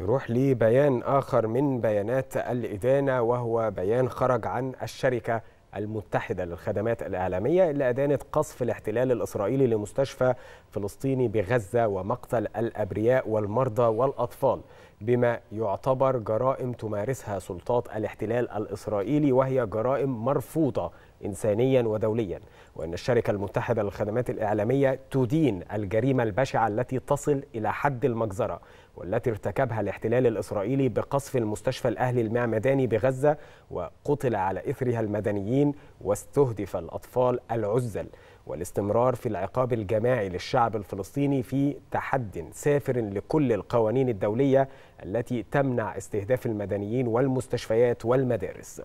نروح لبيان آخر من بيانات الإدانة وهو بيان خرج عن الشركة المتحدة للخدمات الإعلامية اللي أدانت قصف الاحتلال الإسرائيلي لمستشفى فلسطيني بغزة ومقتل الأبرياء والمرضى والأطفال بما يعتبر جرائم تمارسها سلطات الاحتلال الإسرائيلي وهي جرائم مرفوضة إنسانيا ودوليا وأن الشركة المتحدة للخدمات الإعلامية تدين الجريمة البشعة التي تصل إلى حد المجزرة والتي ارتكبها الاحتلال الإسرائيلي بقصف المستشفى الأهلي المعمداني بغزة وقتل على إثرها المدنيين واستهدف الأطفال العزل والاستمرار في العقاب الجماعي للشعب الفلسطيني في تحد سافر لكل القوانين الدولية التي تمنع استهداف المدنيين والمستشفيات والمدارس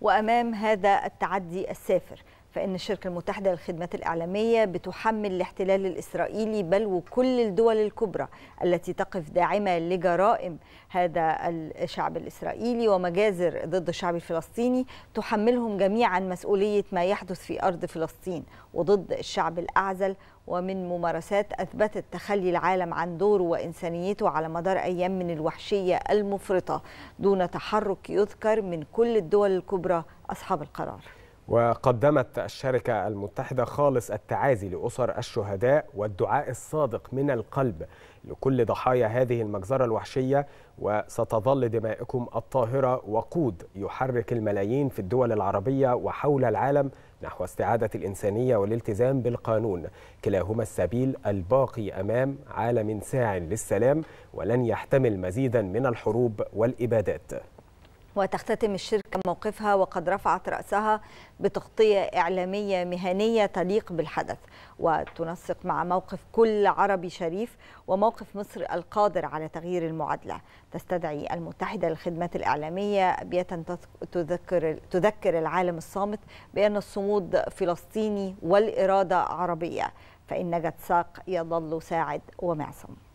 وأمام هذا التعدي السافر فإن الشركة المتحدة للخدمات الإعلامية بتحمل الاحتلال الإسرائيلي بل وكل الدول الكبرى التي تقف داعمة لجرائم هذا الشعب الإسرائيلي ومجازر ضد الشعب الفلسطيني تحملهم جميعا مسؤولية ما يحدث في أرض فلسطين وضد الشعب الأعزل ومن ممارسات أثبتت تخلي العالم عن دوره وإنسانيته على مدار أيام من الوحشية المفرطة دون تحرك يذكر من كل الدول الكبرى أصحاب القرار وقدمت الشركة المتحدة خالص التعازي لأسر الشهداء والدعاء الصادق من القلب لكل ضحايا هذه المجزرة الوحشية وستظل دمائكم الطاهرة وقود يحرك الملايين في الدول العربية وحول العالم نحو استعادة الإنسانية والالتزام بالقانون كلاهما السبيل الباقي أمام عالم ساع للسلام ولن يحتمل مزيدا من الحروب والإبادات وتختتم الشركة موقفها وقد رفعت رأسها بتغطية إعلامية مهنية تليق بالحدث وتنسق مع موقف كل عربي شريف وموقف مصر القادر على تغيير المعادلة تستدعي المتحدة للخدمات الإعلامية أبيات تذكر, تذكر العالم الصامت بأن الصمود فلسطيني والإرادة عربية فإن نجت ساق يظل ساعد ومعصم